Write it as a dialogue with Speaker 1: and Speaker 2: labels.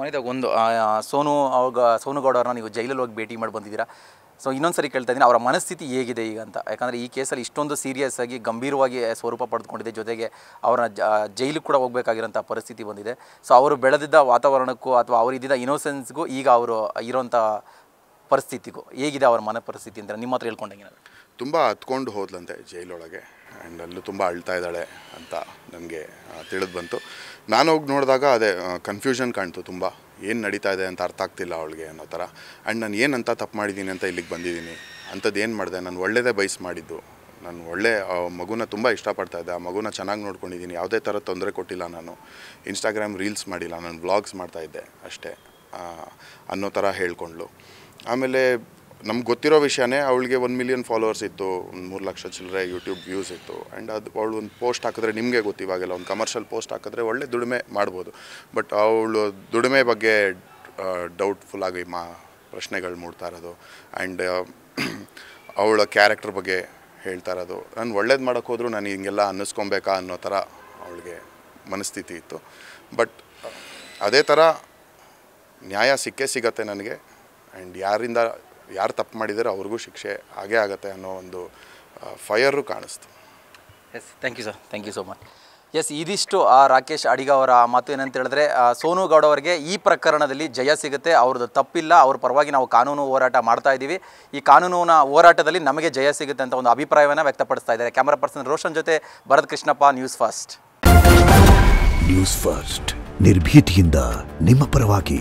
Speaker 1: ಕೊನೆದಾಗ ಒಂದು ಸೋನು ಅವಾಗ ಸೋನುಗೌಡ ಅವ್ರನ್ನ ನೀವು ಜೈಲಲ್ಲಿ ಹೋಗಿ ಭೇಟಿ ಮಾಡಿ ಬಂದಿದ್ದೀರಾ ಸೊ ಇನ್ನೊಂದು ಸರಿ ಕೇಳ್ತಾ ಇದ್ದೀನಿ ಅವರ ಮನಸ್ಥಿತಿ ಹೇಗಿದೆ ಈಗ ಅಂತ ಯಾಕಂದರೆ ಈ ಕೇಸಲ್ಲಿ ಇಷ್ಟೊಂದು ಸೀರಿಯಸ್ ಆಗಿ ಗಂಭೀರವಾಗಿ ಸ್ವರೂಪ ಪಡೆದುಕೊಂಡಿದೆ ಜೊತೆಗೆ ಅವರ ಜೈಲಿಗೆ ಕೂಡ ಹೋಗಬೇಕಾಗಿರೋಂಥ ಪರಿಸ್ಥಿತಿ ಬಂದಿದೆ ಸೊ ಅವರು ಬೆಳೆದಿದ್ದ ವಾತಾವರಣಕ್ಕೂ ಅಥವಾ ಅವರಿದ್ದ ಇನೋಸೆನ್ಸ್ಗೂ ಈಗ ಅವರು ಇರೋಂಥ ಪರಿಸ್ಥಿತಿಗೂ ಹೇಗಿದೆ ಅವರ ಮನೆ
Speaker 2: ಪರಿಸ್ಥಿತಿ ಅಂತ ನಿಮ್ಮ ಹತ್ರ ಹೇಳ್ಕೊಂಡಂಗೆ ತುಂಬ ಹತ್ಕೊಂಡು ಹೋದ್ಲಂತೆ ಜೈಲೊಳಗೆ ಆ್ಯಂಡ್ ಅಲ್ಲೂ ತುಂಬ ಅಳ್ತಾ ಇದ್ದಾಳೆ ಅಂತ ನನಗೆ ತಿಳಿದು ಬಂತು ನಾನು ಹೋಗಿ ನೋಡಿದಾಗ ಅದೇ ಕನ್ಫ್ಯೂಷನ್ ಕಾಣ್ತು ತುಂಬ ಏನು ನಡೀತಾ ಇದೆ ಅಂತ ಅರ್ಥ ಆಗ್ತಿಲ್ಲ ಅವಳಿಗೆ ಅನ್ನೋ ಥರ ಆ್ಯಂಡ್ ನಾನು ಏನಂತ ತಪ್ಪು ಮಾಡಿದ್ದೀನಿ ಅಂತ ಇಲ್ಲಿಗೆ ಬಂದಿದ್ದೀನಿ ಅಂಥದ್ದು ಏನು ಮಾಡಿದೆ ನಾನು ಒಳ್ಳೆಯದೇ ಬಯಸ್ ಮಾಡಿದ್ದು ನಾನು ಒಳ್ಳೆ ಮಗುನ ತುಂಬ ಇಷ್ಟಪಡ್ತಾ ಇದ್ದೆ ಆ ಮಗುನ ಚೆನ್ನಾಗಿ ನೋಡ್ಕೊಂಡಿದ್ದೀನಿ ಯಾವುದೇ ಥರ ತೊಂದರೆ ಕೊಟ್ಟಿಲ್ಲ ನಾನು ಇನ್ಸ್ಟಾಗ್ರಾಮ್ ರೀಲ್ಸ್ ಮಾಡಿಲ್ಲ ನಾನು ವ್ಲಾಗ್ಸ್ ಮಾಡ್ತಾಯಿದ್ದೆ ಅಷ್ಟೇ ಅನ್ನೋ ಥರ ಹೇಳ್ಕೊಂಡ್ಳು ಆಮೇಲೆ ನಮ್ಗೆ ಗೊತ್ತಿರೋ ವಿಷಯನೇ ಅವಳಿಗೆ ಒಂದು ಮಿಲಿಯನ್ ಫಾಲೋವರ್ಸ್ ಇತ್ತು ಒಂದು ಮೂರು ಲಕ್ಷ ಚಿಲ್ಲರೆ ಯೂಟ್ಯೂಬ್ ವ್ಯೂಸ್ ಇತ್ತು ಆ್ಯಂಡ್ ಅದು ಅವಳು ಒಂದು ಪೋಸ್ಟ್ ಹಾಕಿದ್ರೆ ನಿಮಗೆ ಗೊತ್ತು ಇವಾಗೆಲ್ಲ ಒಂದು ಕಮರ್ಷಿಯಲ್ ಪೋಸ್ಟ್ ಹಾಕಿದ್ರೆ ಒಳ್ಳೆ ದುಡಿಮೆ ಮಾಡ್ಬೋದು ಬಟ್ ಅವಳು ದುಡಿಮೆ ಬಗ್ಗೆ ಡೌಟ್ಫುಲ್ ಆಗಿ ಮಾ ಪ್ರಶ್ನೆಗಳು ಮೂಡ್ತಾ ಇರೋದು ಆ್ಯಂಡ್ ಅವಳ ಕ್ಯಾರೆಕ್ಟರ್ ಬಗ್ಗೆ ಹೇಳ್ತಾ ಇರೋದು ನಾನು ಒಳ್ಳೇದು ಮಾಡೋಕ್ಕೆ ಹೋದರೂ ನಾನು ಹಿಂಗೆಲ್ಲ ಅನ್ನಿಸ್ಕೊಬೇಕಾ ಅನ್ನೋ ಥರ ಅವಳಿಗೆ ಮನಸ್ಥಿತಿ ಇತ್ತು ಬಟ್ ಅದೇ ಥರ ನ್ಯಾಯ ಸಿಕ್ಕೇ ಸಿಗತ್ತೆ ನನಗೆ ಆ್ಯಂಡ್ ಯಾರಿಂದ ಯಾರು ತಪ್ಪು ಮಾಡಿದರೆ ಅವ್ರಿಗೂ ಶಿಕ್ಷೆ ಹಾಗೇ ಆಗುತ್ತೆ ಅನ್ನೋ ಒಂದು ಫಯರು ಕಾಣಿಸ್ತು
Speaker 1: yes thank you sir thank you so much yes ಇದಿಷ್ಟು ಆ ರಾಕೇಶ್ ಅಡಿಗ ಅವರ ಮಾತು ಏನಂತ ಹೇಳಿದ್ರೆ ಸೋನು ಗೌಡ ಅವರಿಗೆ ಈ ಪ್ರಕರಣದಲ್ಲಿ ಜಯ ಸಿಗುತ್ತೆ ಅವ್ರದ್ದು ತಪ್ಪಿಲ್ಲ ಅವ್ರ ಪರವಾಗಿ ನಾವು ಕಾನೂನು ಹೋರಾಟ ಮಾಡ್ತಾ ಇದ್ದೀವಿ ಈ ಕಾನೂನಿನ ಹೋರಾಟದಲ್ಲಿ ನಮಗೆ ಜಯ ಸಿಗುತ್ತೆ ಅಂತ ಒಂದು ಅಭಿಪ್ರಾಯವನ್ನು ವ್ಯಕ್ತಪಡಿಸ್ತಾ ಇದ್ದಾರೆ ಕ್ಯಾಮರಾ ಪರ್ಸನ್ ರೋಷನ್ ಜೊತೆ Bharath Krishnappa news first
Speaker 2: news first ನಿರ್ಭೀತಿಯಿಂದ ನಿಮ್ಮ
Speaker 1: ಪರವಾಗಿ